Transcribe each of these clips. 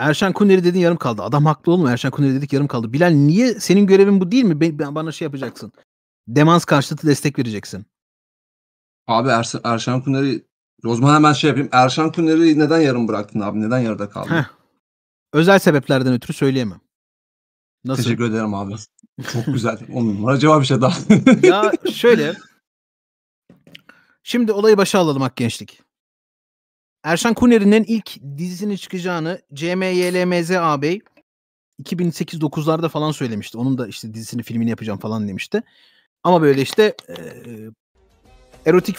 Erşan Kuneri dedin yarım kaldı. Adam haklı olma. Erşan Kuneri dedik yarım kaldı. Bilal niye senin görevin bu değil mi? Ben, bana şey yapacaksın. Demans karşıtı destek vereceksin. Abi er, Erşen Kuneri o zaman hemen şey yapayım. Erşan Kuneri neden yarım bıraktın abi? Neden yarıda kaldın? Heh. Özel sebeplerden ötürü söyleyemem. Nasıl? Teşekkür ederim abi. Çok güzel. Onun numara cevap bir şey daha. ya şöyle. Şimdi olayı başa alalım Ak Gençlik. Erşan Kuner'in ilk dizisinin çıkacağını CMYLMZ ağabey 2008-9'larda falan söylemişti. Onun da işte dizisini filmini yapacağım falan demişti. Ama böyle işte e, erotik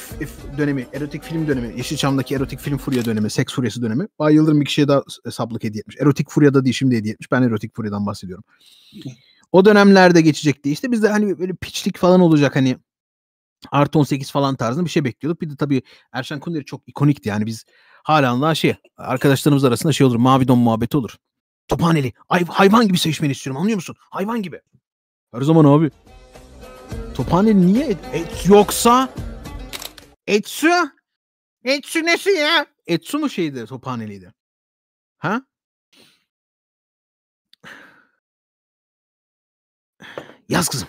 dönemi, erotik film dönemi, Yeşilçam'daki erotik film furya dönemi, seks furyası dönemi. Bay Yıldırım bir kişiye daha e, saplık hediye etmiş. Erotik furyada değil şimdi hediye etmiş. Ben erotik furyadan bahsediyorum. O dönemlerde geçecekti. İşte biz de hani böyle piçlik falan olacak hani artı 18 falan tarzında bir şey bekliyorduk. Bir de tabii Erşan Kuneri çok ikonikti yani biz Hala daha şey arkadaşlarımız arasında şey olur. Mavi don muhabbeti olur. Tophaneli. Ay, hayvan gibi sevişmeni istiyorum anlıyor musun? Hayvan gibi. Her zaman abi. Tophaneli niye? Et, et yoksa? Etsu? Etsu nesi ya? Etsu mu şeydi Tophaneli'ydi? Ha? Yaz kızım.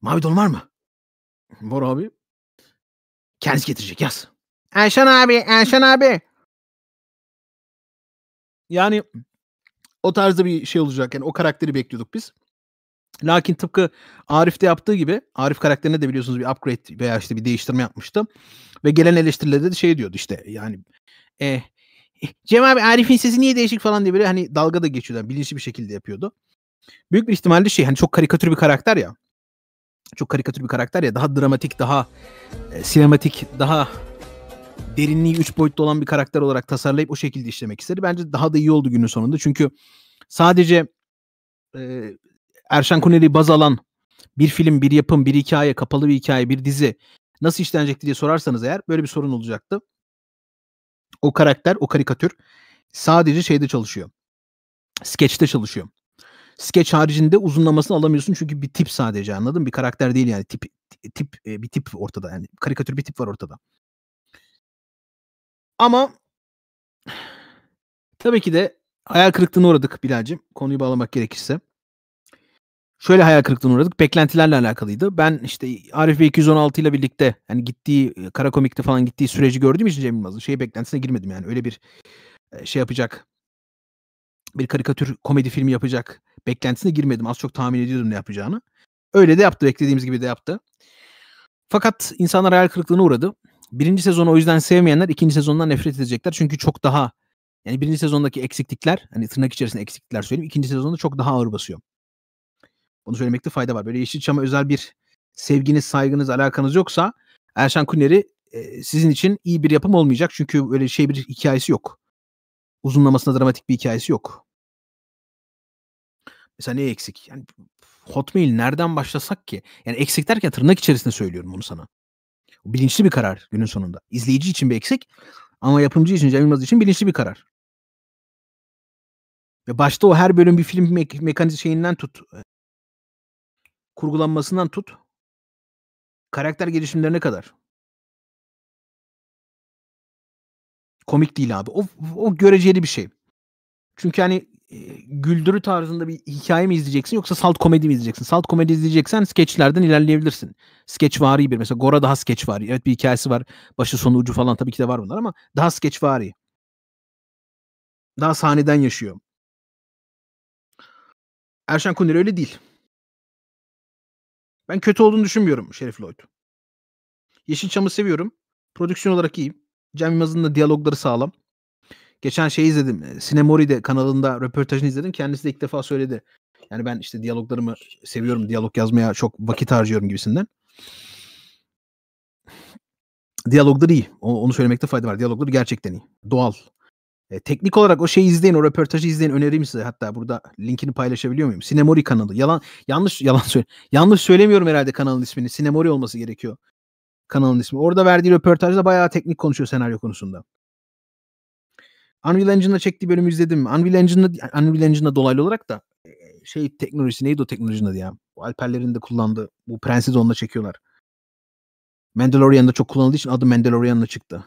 Mavi don var mı? Var abi. Kendisi getirecek yaz. Erşan abi, Erşan abi. Yani o tarzda bir şey olacak. Yani o karakteri bekliyorduk biz. Lakin tıpkı Arif'te yaptığı gibi Arif karakterine de biliyorsunuz bir upgrade veya işte bir değiştirme yapmıştı. Ve gelen eleştirilerde de şey diyordu işte yani e, Cem abi Arif'in sesi niye değişik falan diye böyle hani dalga da geçiyordu. Yani bilinçli bir şekilde yapıyordu. Büyük bir ihtimalle şey hani çok karikatür bir karakter ya. Çok karikatür bir karakter ya. Daha dramatik, daha e, sinematik, daha derinliği 3 boyutlu olan bir karakter olarak tasarlayıp o şekilde işlemek istedi. Bence daha da iyi oldu günün sonunda. Çünkü sadece e, Erşan Kuneri'yi baz alan bir film, bir yapım, bir hikaye, kapalı bir hikaye, bir dizi nasıl işlenecekti diye sorarsanız eğer böyle bir sorun olacaktı. O karakter, o karikatür sadece şeyde çalışıyor. Sketch'te çalışıyor. Sketch haricinde uzunlamasını alamıyorsun çünkü bir tip sadece anladın mı? Bir karakter değil yani tip tip e, bir tip ortada yani karikatür bir tip var ortada. Ama tabii ki de hayal kırıklığına uğradık Bilal'cim. Konuyu bağlamak gerekirse. Şöyle hayal kırıklığına uğradık. Beklentilerle alakalıydı. Ben işte Arif Bey 216 ile birlikte hani gittiği e, kara komikte falan gittiği süreci gördüğüm için Cem Yılmaz'ın şey beklentisine girmedim yani. Öyle bir e, şey yapacak bir karikatür komedi filmi yapacak beklentisine girmedim. Az çok tahmin ediyordum ne yapacağını. Öyle de yaptı. Beklediğimiz gibi de yaptı. Fakat insanlar hayal kırıklığına uğradı birinci sezonu o yüzden sevmeyenler ikinci sezondan nefret edecekler. Çünkü çok daha yani birinci sezondaki eksiklikler hani tırnak içerisinde eksiklikler söyleyeyim. ikinci sezonda çok daha ağır basıyor. Bunu söylemekte fayda var. Böyle Yeşilçam'a özel bir sevginiz, saygınız, alakanız yoksa Erşan Kuner'i e, sizin için iyi bir yapım olmayacak. Çünkü böyle şey bir hikayesi yok. Uzunlamasına dramatik bir hikayesi yok. Mesela ne eksik? Yani Hotmail nereden başlasak ki? Yani eksik derken tırnak içerisinde söylüyorum bunu sana. Bilinçli bir karar günün sonunda. İzleyici için bir eksik ama yapımcı için, Cem Yılmaz için bilinçli bir karar. Ve başta o her bölüm bir film me- mekanizma şeyinden tut. E, kurgulanmasından tut. Karakter gelişimlerine kadar. Komik değil abi. O, o göreceli bir şey. Çünkü hani e, güldürü tarzında bir hikaye mi izleyeceksin yoksa salt komedi mi izleyeceksin? Salt komedi izleyeceksen skeçlerden ilerleyebilirsin. Skeçvari bir mesela Gora daha skeçvari. Evet bir hikayesi var. Başı sonu ucu falan tabii ki de var bunlar ama daha skeçvari. Daha sahneden yaşıyor. Erşan Kuneri öyle değil. Ben kötü olduğunu düşünmüyorum Şerif Lloyd. Yeşilçam'ı seviyorum. Prodüksiyon olarak iyi. Cem Yılmaz'ın da diyalogları sağlam. Geçen şey izledim. Sinemori'de kanalında röportajını izledim. Kendisi de ilk defa söyledi. Yani ben işte diyaloglarımı seviyorum. Diyalog yazmaya çok vakit harcıyorum gibisinden. Diyaloglar iyi. Onu söylemekte fayda var. Diyaloglar gerçekten iyi. Doğal. E, teknik olarak o şeyi izleyin, o röportajı izleyin önereyim size. Hatta burada linkini paylaşabiliyor muyum? Sinemori kanalı. Yalan yanlış yalan söyle. Yanlış söylemiyorum herhalde kanalın ismini. Sinemori olması gerekiyor. Kanalın ismi. Orada verdiği röportajda bayağı teknik konuşuyor senaryo konusunda. Unreal Engine'da çektiği bölümü izledim. Unreal Engine'da, Unreal Engine'da dolaylı olarak da e, şey teknolojisi neydi o teknolojinin adı ya? Bu Alperlerin de kullandığı bu prensiz onunla çekiyorlar. Mandalorian'da çok kullanıldığı için adı Mandalorian'la çıktı.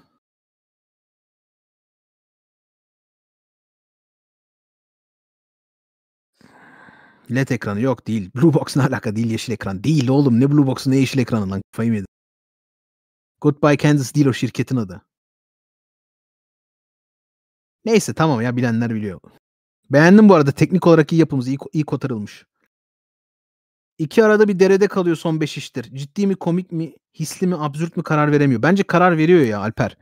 LED ekranı yok değil. Blue Box ne alaka değil yeşil ekran. Değil oğlum ne Blue Box ne yeşil ekranı lan kafayı mı Goodbye Kansas değil o şirketin adı. Neyse tamam ya bilenler biliyor. Beğendim bu arada teknik olarak iyi yapımız iyi, iyi kotarılmış. İki arada bir derede kalıyor son beş iştir. Ciddi mi komik mi hisli mi absürt mü karar veremiyor. Bence karar veriyor ya Alper.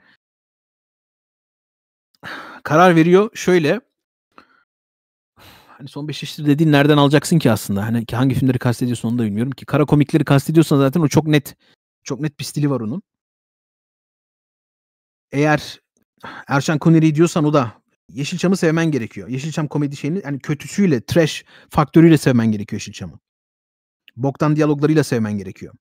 Karar veriyor şöyle. Hani son beş iştir dediğin nereden alacaksın ki aslında? Hani ki hangi filmleri kastediyorsun onu da bilmiyorum ki. Kara komikleri kastediyorsan zaten o çok net. Çok net bir stili var onun. Eğer Erşan Kuneri diyorsan o da Yeşilçam'ı sevmen gerekiyor. Yeşilçam komedi şeyini yani kötüsüyle, trash faktörüyle sevmen gerekiyor Yeşilçam'ı. Boktan diyaloglarıyla sevmen gerekiyor.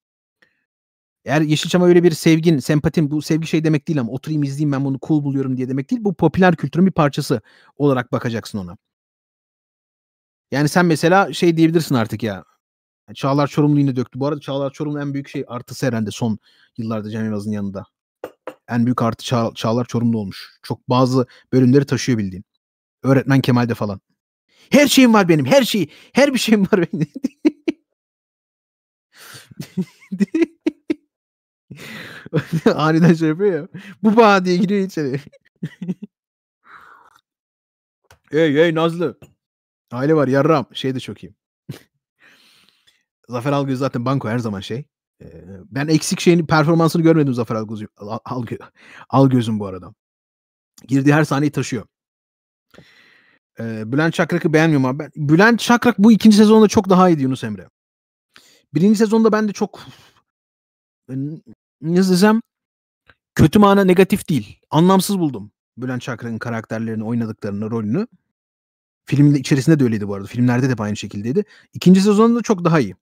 Eğer Yeşilçam'a öyle bir sevgin, sempatin, bu sevgi şey demek değil ama oturayım izleyeyim ben bunu cool buluyorum diye demek değil. Bu popüler kültürün bir parçası olarak bakacaksın ona. Yani sen mesela şey diyebilirsin artık ya. Çağlar Çorumlu yine döktü. Bu arada Çağlar Çorumlu en büyük şey artısı herhalde son yıllarda Cem Yılmaz'ın yanında en büyük artı Çağ, Çağlar çorumlu olmuş. Çok bazı bölümleri taşıyor bildiğin. Öğretmen Kemal'de falan. Her şeyim var benim. Her şey, Her bir şeyim var benim. Aniden şey yapıyor ya. Bu bağ diye giriyor içeri. hey hey Nazlı. Aile var yarram. Şey de çok iyi. Zafer Algöz zaten banko her zaman şey ben eksik şeyini performansını görmedim Zafer Algöz'ün Al, Al, Al bu arada. Girdiği her sahneyi taşıyor. Bülent Çakrak'ı beğenmiyorum abi. Bülent Çakrak bu ikinci sezonda çok daha iyiydi Yunus Emre. Birinci sezonda ben de çok e, ne desem kötü mana negatif değil. Anlamsız buldum Bülent Çakrak'ın karakterlerini, oynadıklarını, rolünü. Filmin içerisinde de öyleydi bu arada. Filmlerde de aynı şekildeydi. İkinci sezonda çok daha iyi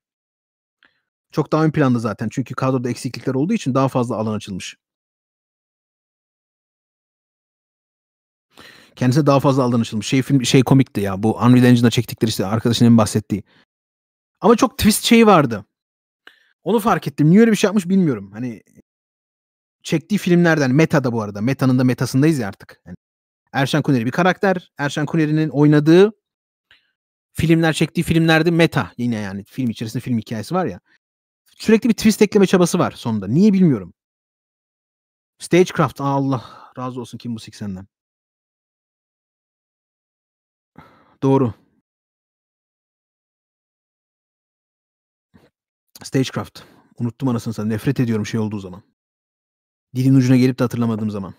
çok daha ön planda zaten. Çünkü kadroda eksiklikler olduğu için daha fazla alan açılmış. Kendisine daha fazla alan açılmış. Şey, film, şey komikti ya bu Unreal Engine'da çektikleri işte arkadaşının bahsettiği. Ama çok twist şeyi vardı. Onu fark ettim. Niye öyle bir şey yapmış bilmiyorum. Hani çektiği filmlerden Meta'da bu arada. Meta'nın da metasındayız ya artık. Yani Erşen Kuneri bir karakter. Erşen Kuneri'nin oynadığı filmler çektiği filmlerde meta yine yani film içerisinde film hikayesi var ya sürekli bir twist ekleme çabası var sonunda. Niye bilmiyorum. Stagecraft. Aa, Allah razı olsun kim bu 80'den. Doğru. Stagecraft. Unuttum anasını sana. Nefret ediyorum şey olduğu zaman. Dilin ucuna gelip de hatırlamadığım zaman.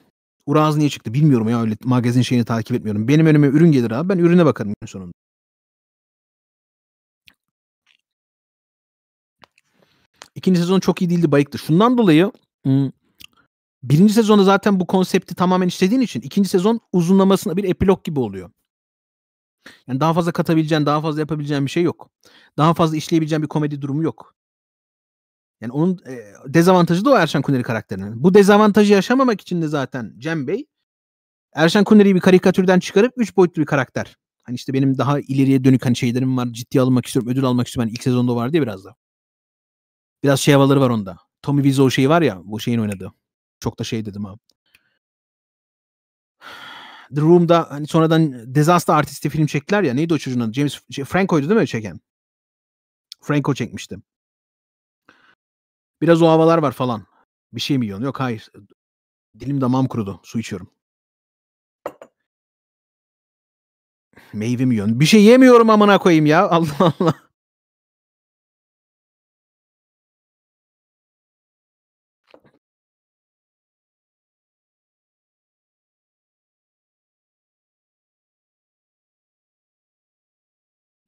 Uraz niye çıktı bilmiyorum ya öyle magazin şeyini takip etmiyorum. Benim önüme ürün gelir abi ben ürüne bakarım gün sonunda. İkinci sezon çok iyi değildi bayıktı. Şundan dolayı birinci sezonda zaten bu konsepti tamamen işlediğin için ikinci sezon uzunlamasına bir epilog gibi oluyor. Yani daha fazla katabileceğin, daha fazla yapabileceğin bir şey yok. Daha fazla işleyebileceğin bir komedi durumu yok. Yani onun e, dezavantajı da o Erşan Kuneri karakterinin. Bu dezavantajı yaşamamak için de zaten Cem Bey Erşan Kuneri'yi bir karikatürden çıkarıp üç boyutlu bir karakter. Hani işte benim daha ileriye dönük hani şeylerim var. Ciddi almak istiyorum, ödül almak istiyorum. Hani ilk sezonda vardı ya biraz da. Biraz şey havaları var onda. Tommy Wiseau şeyi var ya bu şeyin oynadığı. Çok da şey dedim abi. The Room'da hani sonradan Disaster Artist'i film çektiler ya. Neydi o çocuğun adı? James şey, Franco'ydu değil mi çeken? Franco çekmişti. Biraz o havalar var falan. Bir şey mi yiyorsun? Yok hayır. Dilim damağım kurudu. Su içiyorum. Meyve mi yiyorsun? Bir şey yemiyorum amına koyayım ya. Allah Allah.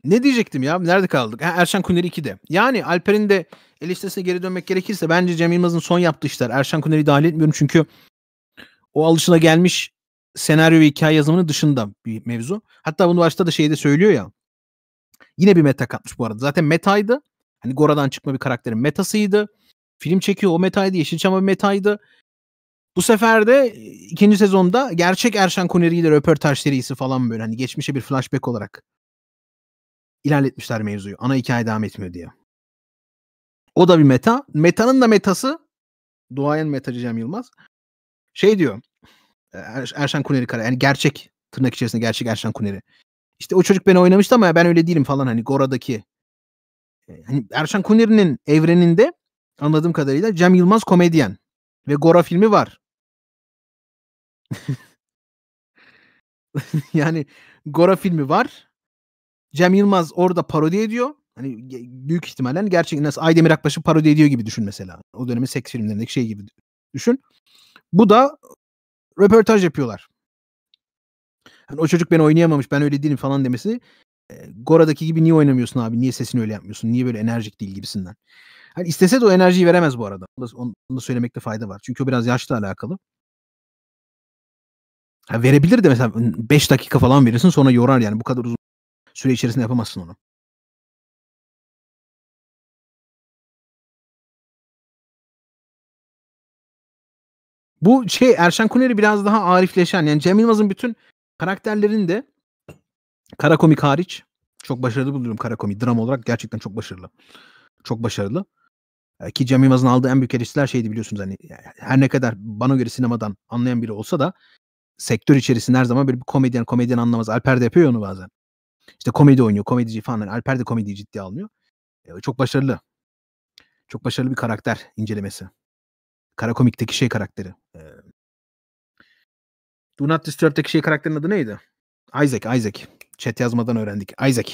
ne diyecektim ya? Nerede kaldık? Ha, Erşen Kuneri 2'de. Yani Alper'in de eleştirisine geri dönmek gerekirse bence Cem Yılmaz'ın son yaptığı işler. Erşen Kuner'i dahil etmiyorum çünkü o alışına gelmiş senaryo ve hikaye yazımının dışında bir mevzu. Hatta bunu başta da şeyde söylüyor ya. Yine bir meta katmış bu arada. Zaten metaydı. Hani Gora'dan çıkma bir karakterin metasıydı. Film çekiyor o metaydı. Yeşilçam'a bir metaydı. Bu sefer de ikinci sezonda gerçek Erşan Kuneri ile röportaj serisi falan böyle hani geçmişe bir flashback olarak ilerletmişler mevzuyu. Ana hikaye devam etmiyor diye. O da bir meta. Meta'nın da metası duayen metacı Cem Yılmaz. Şey diyor e, er, Erşen Kuneri kara. Yani gerçek tırnak içerisinde gerçek Erşen Kuneri. İşte o çocuk beni oynamıştı ama ben öyle değilim falan hani Gora'daki. E, hani Erşen Kuneri'nin evreninde anladığım kadarıyla Cem Yılmaz komedyen ve Gora filmi var. yani Gora filmi var. Cem Yılmaz orada parodi ediyor. Hani büyük ihtimalle gerçek nasıl Aydemir Akbaş'ı parodi ediyor gibi düşün mesela. O dönemin seks filmlerindeki şey gibi düşün. Bu da röportaj yapıyorlar. Hani o çocuk beni oynayamamış ben öyle değilim falan demesi e, Gora'daki gibi niye oynamıyorsun abi? Niye sesini öyle yapmıyorsun? Niye böyle enerjik değil gibisinden. Hani istese de o enerjiyi veremez bu arada. Onu da, onu da söylemekte fayda var. Çünkü o biraz yaşla alakalı. Ha, verebilir de mesela 5 dakika falan verirsin sonra yorar yani. Bu kadar uzun süre içerisinde yapamazsın onu. Bu şey Erşen Kuneri biraz daha arifleşen yani Cem Yılmaz'ın bütün karakterlerini de kara komik hariç çok başarılı buluyorum kara komik. Dram olarak gerçekten çok başarılı. Çok başarılı. E, ki Cem Yılmaz'ın aldığı en büyük eleştiriler şeydi biliyorsunuz hani her ne kadar bana göre sinemadan anlayan biri olsa da sektör içerisinde her zaman böyle bir komedyen komedyen anlamaz. Alper de yapıyor onu bazen. İşte komedi oynuyor, komedici falan. Yani Alper de komediyi ciddiye almıyor. E, çok başarılı. Çok başarılı bir karakter incelemesi. Kara komikteki şey karakteri. E, Do Not Disturb'teki şey karakterin adı neydi? Isaac, Isaac. Chat yazmadan öğrendik. Isaac.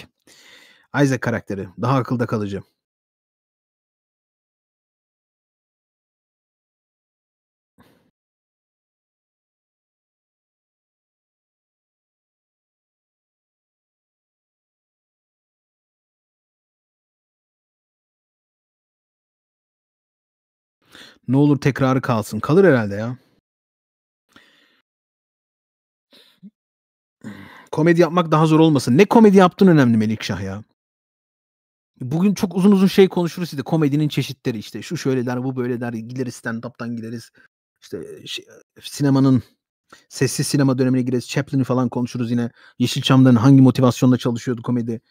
Isaac karakteri. Daha akılda kalıcı. Ne olur tekrarı kalsın. Kalır herhalde ya. Komedi yapmak daha zor olmasın. Ne komedi yaptın önemli Melikşah ya. Bugün çok uzun uzun şey konuşuruz işte komedinin çeşitleri işte şu şöyle der bu böyle der gideriz stand up'tan gideriz. işte şey, sinemanın sessiz sinema dönemine gireriz. Chaplin'i falan konuşuruz yine. Yeşilçam'dan hangi motivasyonla çalışıyordu komedi.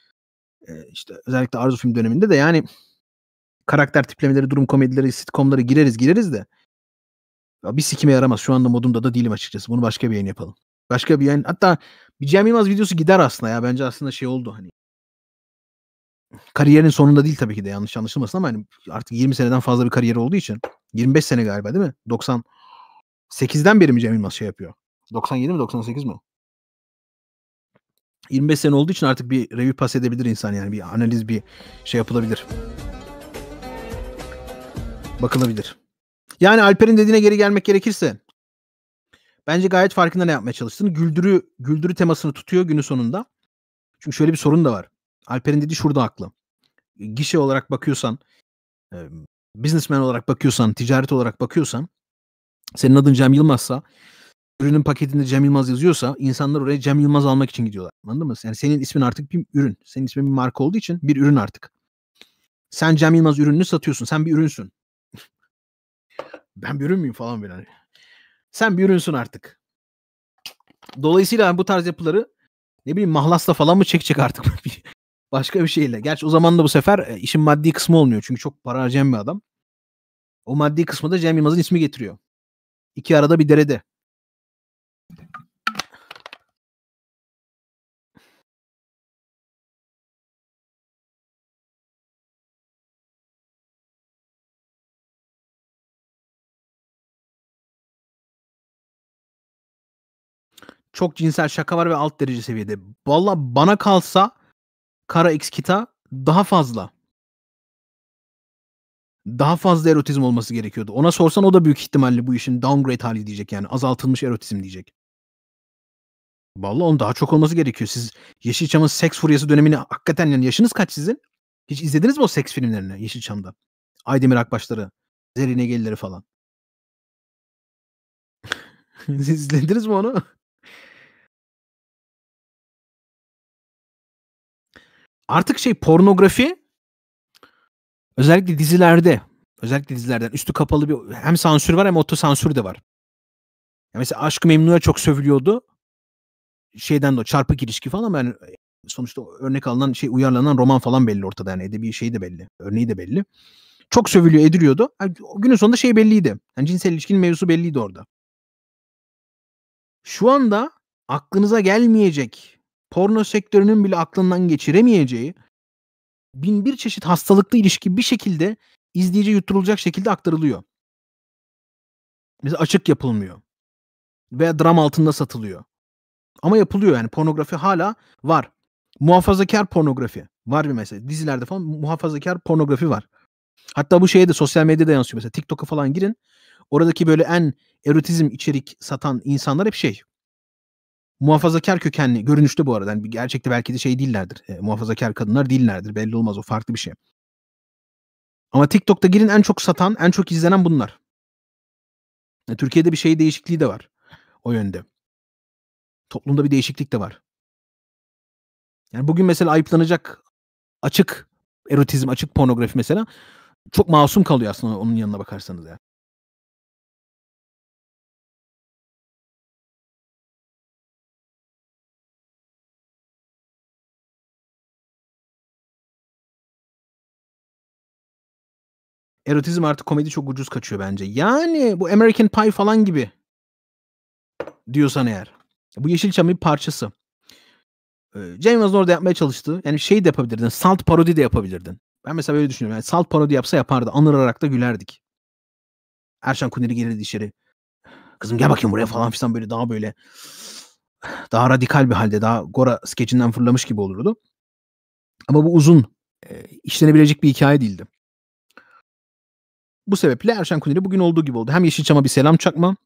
Ee, işte özellikle Arzu film döneminde de yani karakter tiplemeleri, durum komedileri, sitcomları gireriz gireriz de ya bir sikime yaramaz. Şu anda modumda da değilim açıkçası. Bunu başka bir yayın yapalım. Başka bir yayın. Hatta bir Cem Yılmaz videosu gider aslında ya. Bence aslında şey oldu hani. Kariyerin sonunda değil tabii ki de yanlış anlaşılmasın ama hani artık 20 seneden fazla bir kariyer olduğu için 25 sene galiba değil mi? 98'den beri mi Cem Yılmaz şey yapıyor? 97 mi 98 mi? 25 sene olduğu için artık bir review pas edebilir insan yani bir analiz bir şey yapılabilir. Bakılabilir. Yani Alper'in dediğine geri gelmek gerekirse bence gayet farkında ne yapmaya çalıştığını. Güldürü, güldürü temasını tutuyor günü sonunda. Çünkü şöyle bir sorun da var. Alper'in dediği şurada haklı. Gişe olarak bakıyorsan, e, businessman olarak bakıyorsan, ticaret olarak bakıyorsan, senin adın Cem Yılmaz'sa, ürünün paketinde Cem Yılmaz yazıyorsa insanlar oraya Cem Yılmaz almak için gidiyorlar. Anladın mı? Yani senin ismin artık bir ürün. Senin ismin bir marka olduğu için bir ürün artık. Sen Cem Yılmaz ürününü satıyorsun. Sen bir ürünsün ben bir ürün müyüm falan böyle. Hani. Sen bir ürünsün artık. Dolayısıyla bu tarz yapıları ne bileyim mahlasla falan mı çekecek artık başka bir şeyle. Gerçi o zaman da bu sefer e, işin maddi kısmı olmuyor. Çünkü çok para harcayan bir adam. O maddi kısmı da Cem Yılmaz'ın ismi getiriyor. İki arada bir derede. Çok cinsel şaka var ve alt derece seviyede. Valla bana kalsa Kara X Kita daha fazla. Daha fazla erotizm olması gerekiyordu. Ona sorsan o da büyük ihtimalle bu işin downgrade hali diyecek yani. Azaltılmış erotizm diyecek. Valla onun daha çok olması gerekiyor. Siz Yeşilçam'ın seks furyası dönemini hakikaten yani yaşınız kaç sizin? Hiç izlediniz mi o seks filmlerini Yeşilçam'da? Aydemir Akbaşları, Zerine Gelileri falan. Siz izlediniz mi onu? artık şey pornografi özellikle dizilerde özellikle dizilerden üstü kapalı bir hem sansür var hem otosansür de var. Yani mesela Aşkı Memnu'ya çok sövülüyordu. Şeyden de çarpı ilişki falan yani e, sonuçta örnek alınan şey uyarlanan roman falan belli ortada yani edebi şey de belli. Örneği de belli. Çok sövülüyor ediliyordu. Yani günün sonunda şey belliydi. Yani cinsel ilişkinin mevzusu belliydi orada. Şu anda aklınıza gelmeyecek porno sektörünün bile aklından geçiremeyeceği bin bir çeşit hastalıklı ilişki bir şekilde izleyici yutturulacak şekilde aktarılıyor. Mesela açık yapılmıyor. Veya dram altında satılıyor. Ama yapılıyor yani pornografi hala var. Muhafazakar pornografi var bir mesela. Dizilerde falan muhafazakar pornografi var. Hatta bu şeye de sosyal medyada yansıyor mesela. TikTok'a falan girin. Oradaki böyle en erotizm içerik satan insanlar hep şey muhafazakar kökenli görünüşte bu arada. Yani gerçekte belki de şey değillerdir. E, muhafazakar kadınlar değillerdir. Belli olmaz o farklı bir şey. Ama TikTok'ta girin en çok satan, en çok izlenen bunlar. E, Türkiye'de bir şey değişikliği de var o yönde. Toplumda bir değişiklik de var. Yani bugün mesela ayıplanacak açık erotizm, açık pornografi mesela çok masum kalıyor aslında onun yanına bakarsanız ya. erotizm artık komedi çok ucuz kaçıyor bence. Yani bu American Pie falan gibi diyorsan eğer. Bu Yeşilçam'ın bir parçası. Cem ee, Yılmaz'ın orada yapmaya çalıştı. Yani şey de yapabilirdin. Salt parodi de yapabilirdin. Ben mesela böyle düşünüyorum. Yani salt parodi yapsa yapardı. Anırarak da gülerdik. Erşan Kuneri gelirdi içeri. Kızım gel bakayım buraya falan filan böyle daha böyle daha radikal bir halde daha Gora skecinden fırlamış gibi olurdu. Ama bu uzun e, işlenebilecek bir hikaye değildi. Bu sebeple Erşen Kuneri bugün olduğu gibi oldu. Hem Yeşilçam'a bir selam çakma,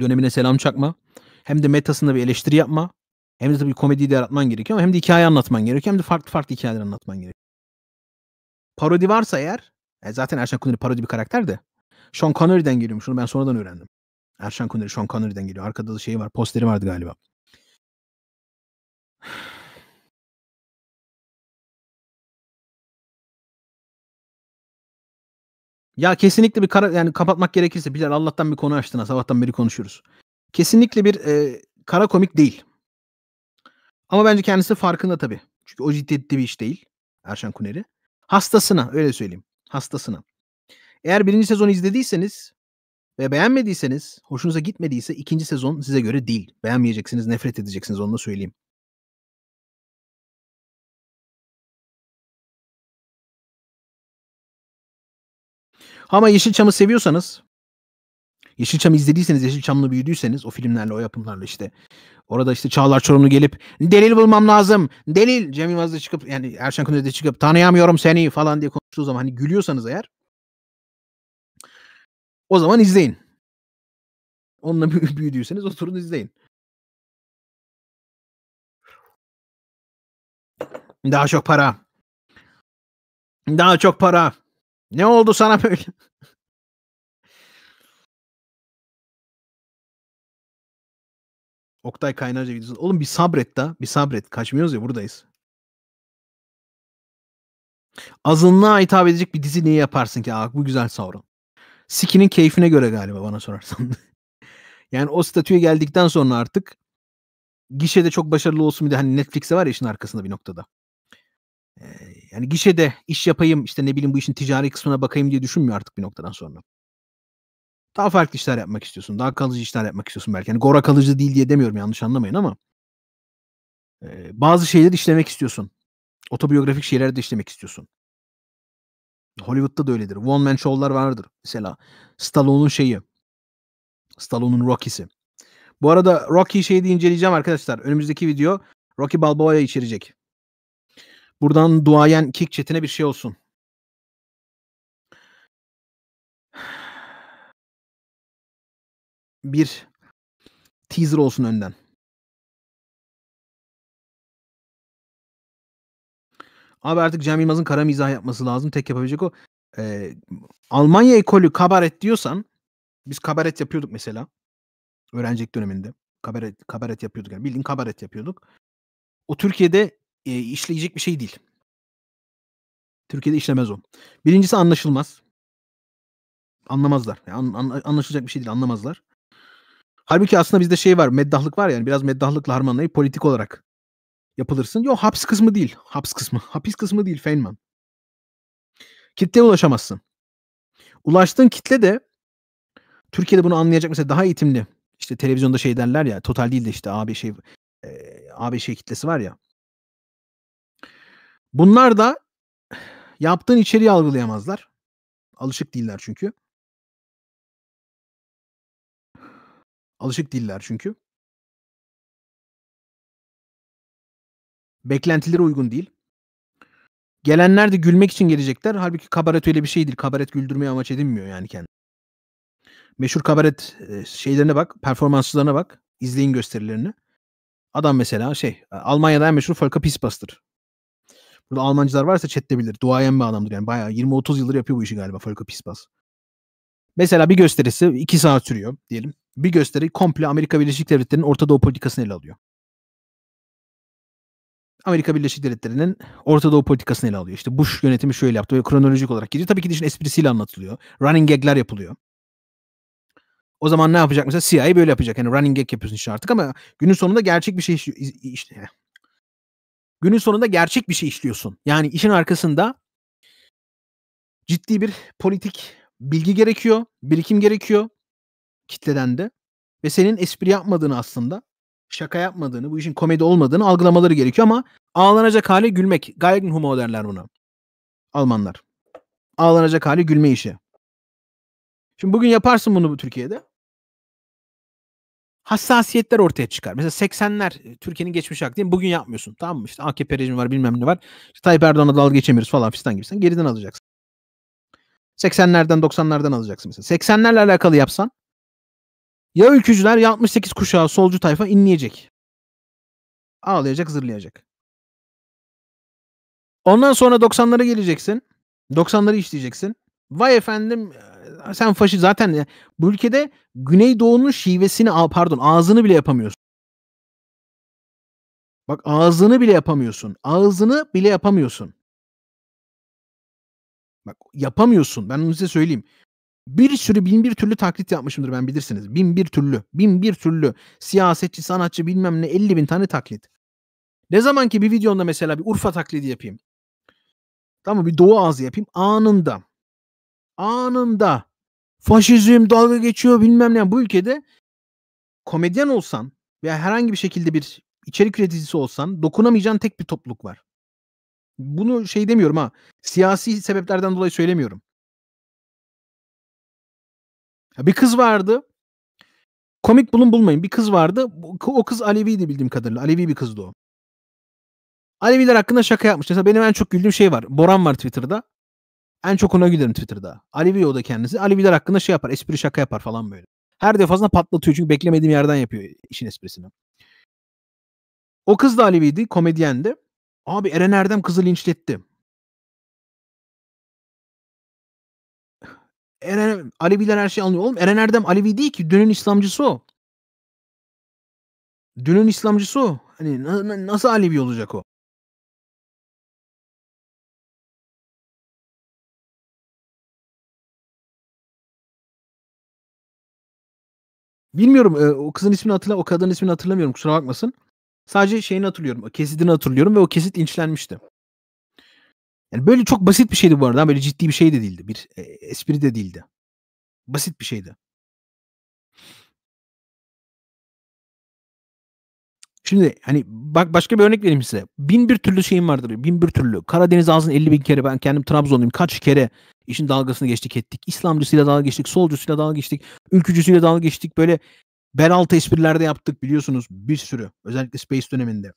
dönemine selam çakma, hem de metasında bir eleştiri yapma, hem de bir komedi de yaratman gerekiyor ama hem de hikaye anlatman gerekiyor hem de farklı farklı hikayeler anlatman gerekiyor. Parodi varsa eğer, e zaten Erşen Kuneri parodi bir karakter de. Sean Connery'den geliyormuş. Onu ben sonradan öğrendim. Erşen Kuneri Sean Connery'den geliyor. Arkada da şey var. Posteri vardı galiba. Ya kesinlikle bir kara yani kapatmak gerekirse Bilal Allah'tan bir konu açtın sabahtan beri konuşuyoruz. Kesinlikle bir e, kara komik değil. Ama bence kendisi farkında tabii. Çünkü o ciddi bir iş değil. Erşan Kuneri. Hastasına öyle söyleyeyim. Hastasına. Eğer birinci sezonu izlediyseniz ve beğenmediyseniz, hoşunuza gitmediyse ikinci sezon size göre değil. Beğenmeyeceksiniz, nefret edeceksiniz onu da söyleyeyim. Ama Yeşilçam'ı seviyorsanız Yeşilçam izlediyseniz, Yeşilçam'la büyüdüyseniz o filmlerle, o yapımlarla işte orada işte Çağlar Çorumlu gelip delil bulmam lazım. Delil Cem Yılmaz'da çıkıp yani Erşen Kunder'de çıkıp tanıyamıyorum seni falan diye konuştuğu zaman hani gülüyorsanız eğer o zaman izleyin. Onunla büyüdüyseniz oturun izleyin. Daha çok para. Daha çok para. Ne oldu sana böyle? Oktay Kaynarca videosu. Oğlum bir sabret da. Bir sabret. Kaçmıyoruz ya buradayız. Azınlığa hitap edecek bir dizi niye yaparsın ki? Aa, bu güzel Sauron. Sikinin keyfine göre galiba bana sorarsan. yani o statüye geldikten sonra artık gişede çok başarılı olsun bir de hani Netflix'e var ya işin arkasında bir noktada. Ee, yani gişede iş yapayım işte ne bileyim bu işin ticari kısmına bakayım diye düşünmüyor artık bir noktadan sonra. Daha farklı işler yapmak istiyorsun. Daha kalıcı işler yapmak istiyorsun belki. Yani gora kalıcı değil diye demiyorum yanlış anlamayın ama e, bazı şeyleri işlemek istiyorsun. Otobiyografik şeyler de işlemek istiyorsun. Hollywood'da da öyledir. One man show'lar vardır. Mesela Stallone'un şeyi. Stallone'un Rocky'si. Bu arada Rocky şeyi de inceleyeceğim arkadaşlar. Önümüzdeki video Rocky Balboa'ya içerecek. Buradan duayen kick chatine bir şey olsun. Bir teaser olsun önden. Abi artık Cem Yılmaz'ın kara mizah yapması lazım. Tek yapabilecek o. Ee, Almanya ekolü kabaret diyorsan biz kabaret yapıyorduk mesela. Öğrencilik döneminde. Kabaret, kabaret yapıyorduk. Yani bildiğin kabaret yapıyorduk. O Türkiye'de e, işleyecek bir şey değil. Türkiye'de işlemez o. Birincisi anlaşılmaz. Anlamazlar. Yani an, an, anlaşılacak bir şey değil. Anlamazlar. Halbuki aslında bizde şey var. Meddahlık var yani. Biraz meddahlıkla harmanlayıp politik olarak yapılırsın. Yok haps kısmı değil. Haps kısmı. Hapis kısmı değil Feynman. Kitleye ulaşamazsın. Ulaştığın kitle de Türkiye'de bunu anlayacak mesela daha eğitimli. İşte televizyonda şey derler ya total değil de işte AB şey e, AB şey kitlesi var ya. Bunlar da yaptığın içeriği algılayamazlar. Alışık değiller çünkü. Alışık değiller çünkü. Beklentilere uygun değil. Gelenler de gülmek için gelecekler. Halbuki kabaret öyle bir şey değil. Kabaret güldürmeye amaç edinmiyor yani kendi. Meşhur kabaret e, şeylerine bak, performanslarına bak. İzleyin gösterilerini. Adam mesela şey, Almanya'da en meşhur Volker Pissbuster. Burada Almancılar varsa chatte Duayen bir adamdır yani. Bayağı 20-30 yıldır yapıyor bu işi galiba Falco Pispas. Mesela bir gösterisi 2 saat sürüyor diyelim. Bir gösteri komple Amerika Birleşik Devletleri'nin Orta Doğu politikasını ele alıyor. Amerika Birleşik Devletleri'nin Orta Doğu politikasını ele alıyor. İşte Bush yönetimi şöyle yaptı ve kronolojik olarak gidiyor. Tabii ki de işin esprisiyle anlatılıyor. Running gag'ler yapılıyor. O zaman ne yapacak mesela CIA böyle yapacak. Yani running gag yapıyorsun işte artık ama günün sonunda gerçek bir şey işte günün sonunda gerçek bir şey işliyorsun. Yani işin arkasında ciddi bir politik bilgi gerekiyor, birikim gerekiyor kitleden de ve senin espri yapmadığını aslında şaka yapmadığını, bu işin komedi olmadığını algılamaları gerekiyor ama ağlanacak hale gülmek. Galgenhumor derler buna. Almanlar. Ağlanacak hale gülme işi. Şimdi bugün yaparsın bunu bu Türkiye'de hassasiyetler ortaya çıkar. Mesela 80'ler e, Türkiye'nin geçmiş hakkı değil mi? Bugün yapmıyorsun. Tamam mı? İşte AKP rejimi var bilmem ne var. İşte Tayyip Erdoğan'a dalga geçemiyoruz falan fistan gibisin. Geriden alacaksın. 80'lerden 90'lardan alacaksın mesela. 80'lerle alakalı yapsan ya ülkücüler ya 68 kuşağı solcu tayfa inleyecek. Ağlayacak zırlayacak. Ondan sonra 90'lara geleceksin. 90'ları işleyeceksin. Vay efendim sen faşist zaten e, bu ülkede Güneydoğu'nun şivesini pardon ağzını bile yapamıyorsun. Bak ağzını bile yapamıyorsun. Ağzını bile yapamıyorsun. Bak yapamıyorsun. Ben onu size söyleyeyim. Bir sürü bin bir türlü taklit yapmışımdır ben bilirsiniz. Bin bir türlü. Bin bir türlü. Siyasetçi, sanatçı bilmem ne 50 bin tane taklit. Ne zaman ki bir videonda mesela bir Urfa taklidi yapayım. Tamam mı? bir Doğu ağzı yapayım. Anında anında faşizm dalga geçiyor bilmem ne. Bu ülkede komedyen olsan veya herhangi bir şekilde bir içerik üreticisi olsan dokunamayacağın tek bir topluluk var. Bunu şey demiyorum ha. Siyasi sebeplerden dolayı söylemiyorum. Bir kız vardı. Komik bulun bulmayın. Bir kız vardı. O kız Aleviydi bildiğim kadarıyla. Alevi bir kızdı o. Aleviler hakkında şaka yapmış. Mesela benim en çok güldüğüm şey var. Boran var Twitter'da. En çok ona gülerim Twitter'da. Ali o da kendisi. Ali Biler hakkında şey yapar. Espri şaka yapar falan böyle. Her defasında patlatıyor çünkü beklemediğim yerden yapıyor işin esprisini. O kız da Alevi'ydi. Komedyendi. Abi Eren Erdem kızı linçletti. Eren, Aleviler her şeyi anlıyor. Oğlum Eren Erdem Alevi değil ki. Dünün İslamcısı o. Dünün İslamcısı o. Hani nasıl Alevi olacak o? Bilmiyorum e, o kızın ismini hatırla o kadının ismini hatırlamıyorum kusura bakmasın. Sadece şeyini hatırlıyorum. Kesitini hatırlıyorum ve o kesit inçlenmişti. Yani böyle çok basit bir şeydi bu arada. Böyle ciddi bir şey de değildi. Bir e, espri de değildi. Basit bir şeydi. Şimdi hani bak başka bir örnek vereyim size. Bin bir türlü şeyim vardır. Bin bir türlü. Karadeniz ağzını 50 bin kere ben kendim Trabzonluyum. Kaç kere işin dalgasını geçtik ettik. İslamcısıyla dalga geçtik, solcusuyla dalga geçtik, ülkücüsüyle dalga geçtik. Böyle beraltı esprilerde yaptık biliyorsunuz bir sürü. Özellikle Space döneminde.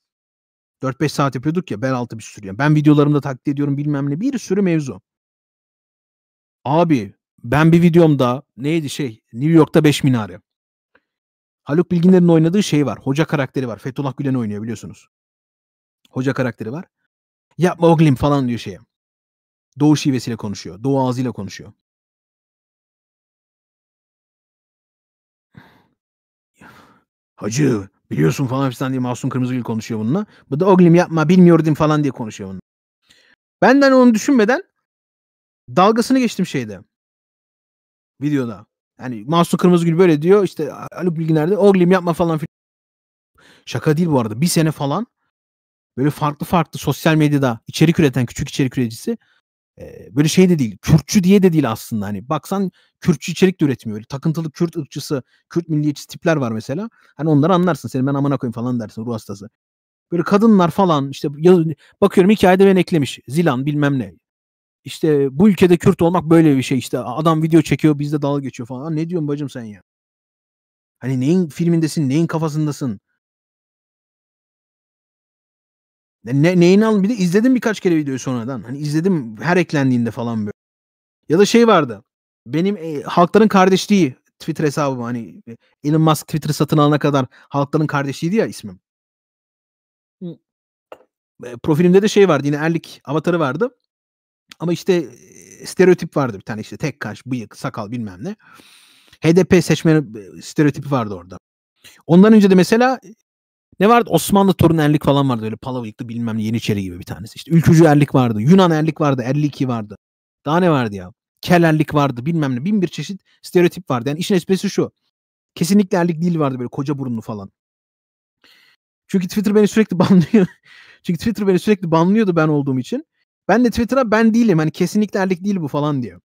4-5 saat yapıyorduk ya beraltı bir sürü. Ben videolarımda takdir ediyorum bilmem ne bir sürü mevzu. Abi ben bir videomda neydi şey New York'ta 5 minare. Haluk bilginlerin oynadığı şey var. Hoca karakteri var. Fethullah Gülen oynuyor biliyorsunuz. Hoca karakteri var. Yapma oglim falan diyor şeye. Doğu şivesiyle konuşuyor. Doğu ağzıyla konuşuyor. Hacı biliyorsun falan filan diye Masum Kırmızıgül konuşuyor bununla. Bu da Oglim yapma bilmiyordum falan diye konuşuyor bununla. Benden onu düşünmeden dalgasını geçtim şeyde. Videoda. Yani Masum Kırmızıgül böyle diyor. işte Haluk Bilginer'de Oglim yapma falan filan. Şaka değil bu arada. Bir sene falan böyle farklı farklı sosyal medyada içerik üreten küçük içerik üreticisi böyle şey de değil. Kürtçü diye de değil aslında. Hani baksan Kürtçü içerik de üretmiyor. Öyle takıntılı Kürt ırkçısı, Kürt milliyetçi tipler var mesela. Hani onları anlarsın. Seni ben amına koyayım falan dersin ruh hastası. Böyle kadınlar falan işte bakıyorum hikayede ben eklemiş. Zilan bilmem ne. İşte bu ülkede Kürt olmak böyle bir şey işte. Adam video çekiyor bizde dalga geçiyor falan. Ne diyorsun bacım sen ya? Hani neyin filmindesin, neyin kafasındasın? Ne, neyini al bir de izledim birkaç kere videoyu sonradan. Hani izledim her eklendiğinde falan böyle. Ya da şey vardı. Benim e, halkların kardeşliği Twitter hesabı hani e, Elon Musk Twitter satın alana kadar halkların kardeşiydi ya ismim. E, profilimde de şey vardı yine erlik avatarı vardı. Ama işte e, stereotip vardı bir tane işte tek kaş, bıyık, sakal bilmem ne. HDP seçmeni e, stereotipi vardı orada. Ondan önce de mesela ne vardı? Osmanlı torun erlik falan vardı öyle palavayıklı bilmem Yeniçeri gibi bir tanesi. İşte ülkücü erlik vardı. Yunan erlik vardı. Erliki vardı. Daha ne vardı ya? erlik vardı bilmem ne. Bin bir çeşit stereotip vardı. Yani işin esprisi şu. Kesinlikle erlik değil vardı böyle koca burunlu falan. Çünkü Twitter beni sürekli banlıyor. Çünkü Twitter beni sürekli banlıyordu ben olduğum için. Ben de Twitter'a ben değilim. Hani kesinlikle erlik değil bu falan diyor.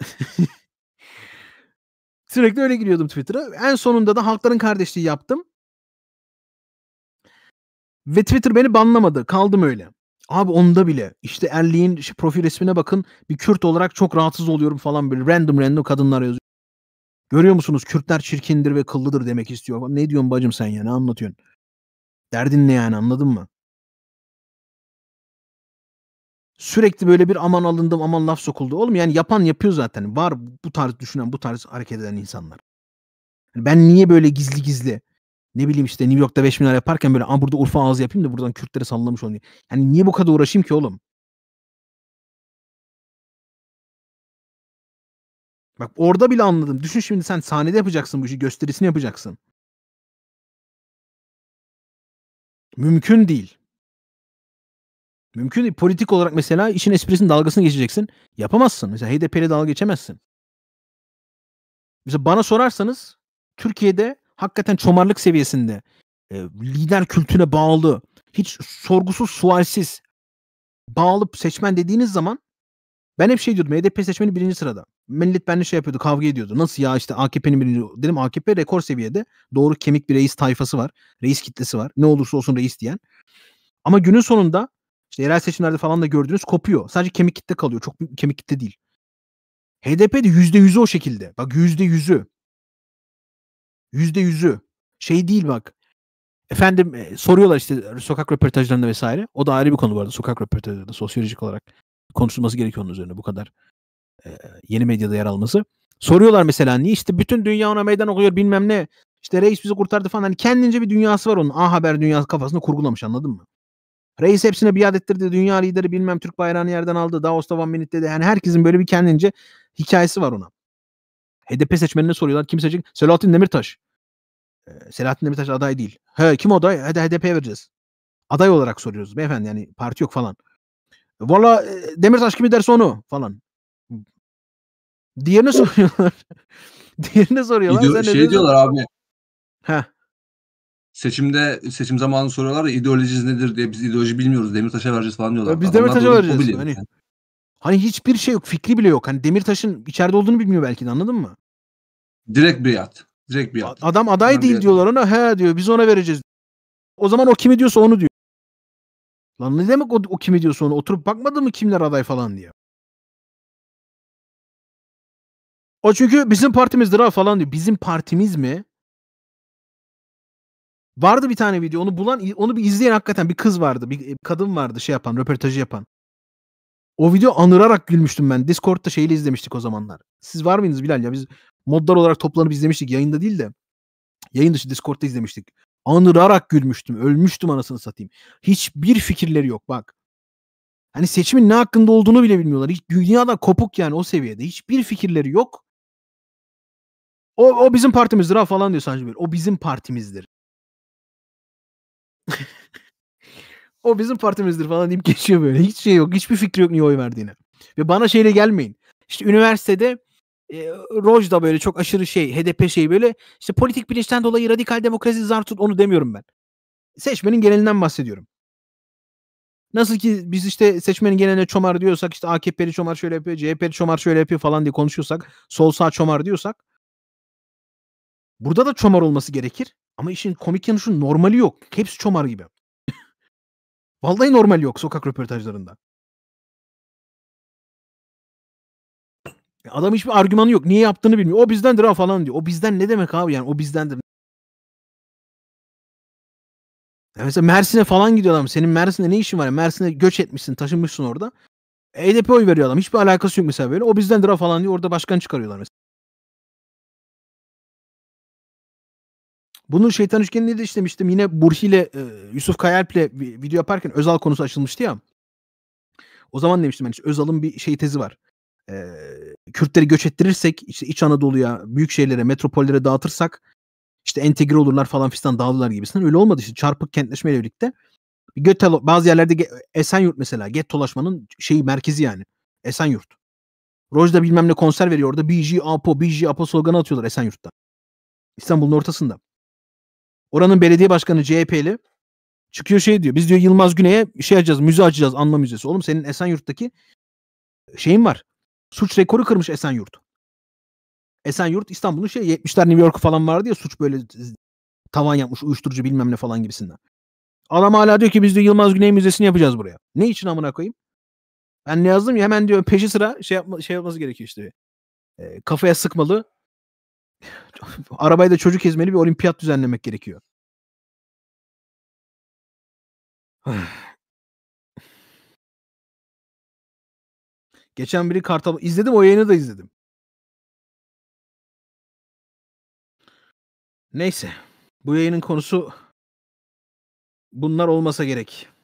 sürekli öyle giriyordum Twitter'a. En sonunda da halkların kardeşliği yaptım. Ve Twitter beni banlamadı. Kaldım öyle. Abi onda bile işte Erli'nin işte profil resmine bakın bir Kürt olarak çok rahatsız oluyorum falan böyle random random kadınlar yazıyor. Görüyor musunuz Kürtler çirkindir ve kıllıdır demek istiyor. Ne diyorsun bacım sen ya ne anlatıyorsun? Derdin ne yani anladın mı? Sürekli böyle bir aman alındım aman laf sokuldu. Oğlum yani yapan yapıyor zaten. Var bu tarz düşünen bu tarz hareket eden insanlar. Ben niye böyle gizli gizli ne bileyim işte New York'ta 5 milyar yaparken böyle ama burada Urfa ağzı yapayım da buradan Kürtlere sallamış onu. Yani niye bu kadar uğraşayım ki oğlum? Bak orada bile anladım. Düşün şimdi sen sahnede yapacaksın bu işi. Gösterisini yapacaksın. Mümkün değil. Mümkün değil. Politik olarak mesela işin esprisinin dalgasını geçeceksin. Yapamazsın. Mesela HDP'yle dalga geçemezsin. Mesela bana sorarsanız Türkiye'de hakikaten çomarlık seviyesinde e, lider kültüne bağlı hiç sorgusuz sualsiz bağlı seçmen dediğiniz zaman ben hep şey diyordum HDP e seçmeni birinci sırada. Millet benimle şey yapıyordu kavga ediyordu. Nasıl ya işte AKP'nin birinci dedim AKP rekor seviyede doğru kemik bir reis tayfası var. Reis kitlesi var. Ne olursa olsun reis diyen. Ama günün sonunda işte yerel seçimlerde falan da gördüğünüz kopuyor. Sadece kemik kitle kalıyor. Çok büyük kemik kitle değil. HDP de %100'ü o şekilde. Bak %100'ü. Yüzde yüzü. Şey değil bak. Efendim e, soruyorlar işte e, sokak röportajlarında vesaire. O da ayrı bir konu bu arada. Sokak röportajlarında sosyolojik olarak konuşulması gerekiyor onun üzerine bu kadar e, yeni medyada yer alması. Soruyorlar mesela niye işte bütün dünya ona meydan okuyor bilmem ne. İşte reis bizi kurtardı falan. Hani kendince bir dünyası var onun. A Haber dünyası kafasında kurgulamış anladın mı? Reis hepsine biat ettirdi. Dünya lideri bilmem Türk bayrağını yerden aldı. Davos'ta Van Minute dedi. Yani herkesin böyle bir kendince hikayesi var ona. HDP seçmenine soruyorlar. Kim Selahattin Demirtaş. Selahattin Demirtaş aday değil. He kim aday? Hadi HDP'ye vereceğiz. Aday olarak soruyoruz beyefendi yani parti yok falan. Valla Demirtaş kimi derse onu falan. Diğerine soruyorlar. Diğerine soruyorlar. İdeo- Sen şey diyorlar abi. Heh. Seçimde seçim zamanı soruyorlar da ideolojiniz nedir diye biz ideoloji bilmiyoruz. Demirtaş'a vereceğiz falan diyorlar. Ya biz Adamlar Demirtaş'a vereceğiz. Hani, yani. hani hiçbir şey yok. Fikri bile yok. Hani Demirtaş'ın içeride olduğunu bilmiyor belki de anladın mı? Direkt biat. Direkt bir aday. Adam aday Adam değil diyorlar ona. He diyor biz ona vereceğiz. O zaman o kimi diyorsa onu diyor. Lan ne demek o, o kimi diyorsa onu? Oturup bakmadı mı kimler aday falan diye. O çünkü bizim partimizdir ha falan diyor. Bizim partimiz mi? Vardı bir tane video. Onu bulan, onu bir izleyen hakikaten bir kız vardı. Bir, bir e, kadın vardı şey yapan, röportajı yapan. O video anırarak gülmüştüm ben. Discord'da şeyle izlemiştik o zamanlar. Siz var mıydınız Bilal ya? Biz modlar olarak toplanıp izlemiştik. Yayında değil de yayın dışı Discord'da izlemiştik. Anırarak gülmüştüm. Ölmüştüm anasını satayım. Hiçbir fikirleri yok bak. Hani seçimin ne hakkında olduğunu bile bilmiyorlar. Hiç dünyadan kopuk yani o seviyede. Hiçbir fikirleri yok. O, o bizim partimizdir ha falan diyor Sancı Bey. O bizim partimizdir. o bizim partimizdir falan deyip geçiyor böyle. Hiç şey yok. Hiçbir fikri yok niye oy verdiğine. Ve bana şeyle gelmeyin. İşte üniversitede e, Roj da böyle çok aşırı şey HDP şeyi böyle işte politik bilinçten dolayı radikal demokrasi zar tut onu demiyorum ben. Seçmenin genelinden bahsediyorum. Nasıl ki biz işte seçmenin geneline çomar diyorsak işte AKP'li çomar şöyle yapıyor, CHP'li çomar şöyle yapıyor falan diye konuşuyorsak, sol sağ çomar diyorsak burada da çomar olması gerekir. Ama işin komik yanı şu normali yok. Hepsi çomar gibi. Vallahi normal yok sokak röportajlarında. Adam hiçbir argümanı yok. Niye yaptığını bilmiyor. O bizdendir ha falan diyor. O bizden ne demek abi yani o bizdendir. Ya mesela Mersin'e falan gidiyor adam. Senin Mersin'de ne işin var? Ya? Mersin'e göç etmişsin, taşınmışsın orada. HDP oy veriyor adam. Hiçbir alakası yok mesela böyle. O bizdendir ha falan diyor. Orada başkan çıkarıyorlar mesela. Bunun şeytan üçgeninde de işlemiştim. Yine Burhi ile e, Yusuf Kayalp'le video yaparken Özal konusu açılmıştı ya. O zaman demiştim ben işte Özal'ın bir şey tezi var. E, Kürtleri göç ettirirsek işte İç Anadolu'ya, büyük şehirlere, metropollere dağıtırsak işte entegre olurlar falan fistan dağılırlar gibisinden. Öyle olmadı işte çarpık kentleşmeyle birlikte. Götel bazı yerlerde Esenyurt mesela gettolaşmanın şeyi merkezi yani. Esenyurt. Rojda bilmem ne konser veriyor orada. BG Apo, BG Apo sloganı atıyorlar Esenyurt'ta. İstanbul'un ortasında. Oranın belediye başkanı CHP'li çıkıyor şey diyor. Biz diyor Yılmaz Güney'e şey açacağız, müze açacağız, anma müzesi. Oğlum senin Esenyurt'taki şeyin var suç rekoru kırmış Esenyurt. Esenyurt İstanbul'un şey 70'ler New York falan vardı ya suç böyle tavan yapmış uyuşturucu bilmem ne falan gibisinden. Adam hala diyor ki biz de Yılmaz Güney Müzesi'ni yapacağız buraya. Ne için amına koyayım? Ben ne yazdım ya hemen diyor peşi sıra şey, yapma, şey olması gerekiyor işte. E, kafaya sıkmalı. Arabayı da çocuk ezmeli bir olimpiyat düzenlemek gerekiyor. Geçen biri Kartal izledim o yayını da izledim. Neyse. Bu yayının konusu bunlar olmasa gerek.